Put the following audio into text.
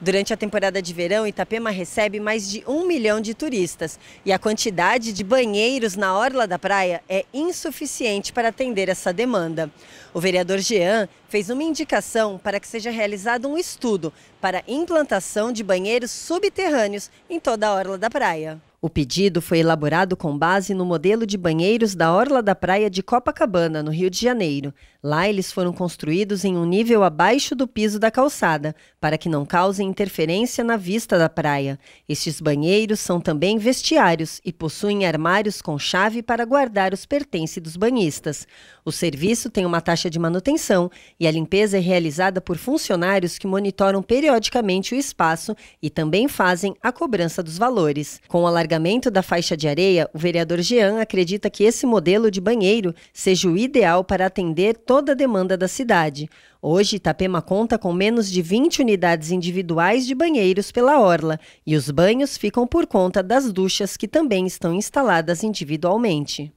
Durante a temporada de verão, Itapema recebe mais de um milhão de turistas e a quantidade de banheiros na orla da praia é insuficiente para atender essa demanda. O vereador Jean fez uma indicação para que seja realizado um estudo para implantação de banheiros subterrâneos em toda a orla da praia. O pedido foi elaborado com base no modelo de banheiros da Orla da Praia de Copacabana, no Rio de Janeiro. Lá eles foram construídos em um nível abaixo do piso da calçada, para que não causem interferência na vista da praia. Estes banheiros são também vestiários e possuem armários com chave para guardar os pertences dos banhistas. O serviço tem uma taxa de manutenção e a limpeza é realizada por funcionários que monitoram periodicamente o espaço e também fazem a cobrança dos valores. Com o alargamento da faixa de areia, o vereador Jean acredita que esse modelo de banheiro seja o ideal para atender todos toda a demanda da cidade. Hoje, Itapema conta com menos de 20 unidades individuais de banheiros pela orla e os banhos ficam por conta das duchas que também estão instaladas individualmente.